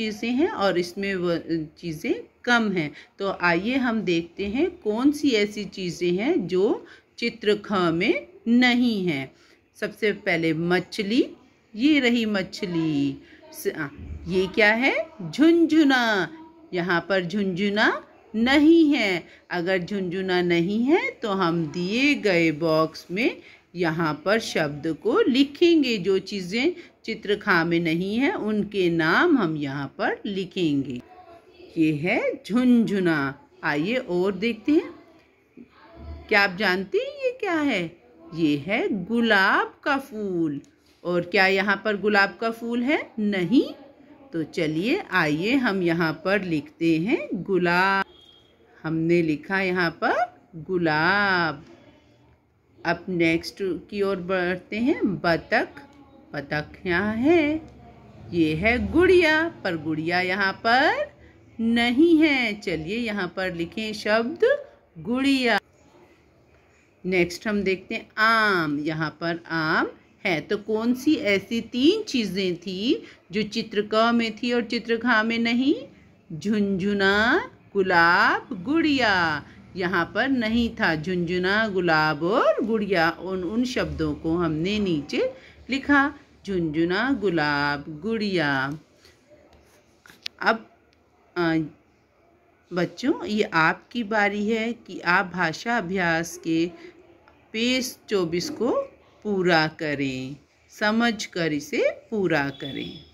चीज़ें हैं और इसमें वो चीज़ें कम हैं तो आइए हम देखते हैं कौन सी ऐसी चीज़ें हैं जो चित्र ख में नहीं हैं सबसे पहले मछली ये रही मछली ये क्या है झुंझुना यहाँ पर झुंझुना नहीं है अगर झुंझुना नहीं है तो हम दिए गए बॉक्स में यहाँ पर शब्द को लिखेंगे जो चीज़ें चित्रखा में नहीं है उनके नाम हम यहाँ पर लिखेंगे ये है झुनझुना आइए और देखते हैं क्या आप जानते हैं ये क्या है ये है गुलाब का फूल और क्या यहाँ पर गुलाब का फूल है नहीं तो चलिए आइए हम यहाँ पर लिखते हैं गुलाब हमने लिखा यहाँ पर गुलाब अब नेक्स्ट की ओर बढ़ते हैं बतख बतख यहाँ है ये है गुड़िया पर गुड़िया यहाँ पर नहीं है चलिए यहाँ पर लिखें शब्द गुड़िया नेक्स्ट हम देखते हैं आम यहाँ पर आम है तो कौन सी ऐसी तीन चीज़ें थी जो चित्रक में थी और खा में नहीं झुंझुना गुलाब गुड़िया यहाँ पर नहीं था झुंझुना गुलाब और गुड़िया उन उन शब्दों को हमने नीचे लिखा झुंझुना गुलाब गुड़िया अब आ, बच्चों ये आपकी बारी है कि आप भाषा अभ्यास के पेज चौबीस को पूरा करें समझ कर इसे पूरा करें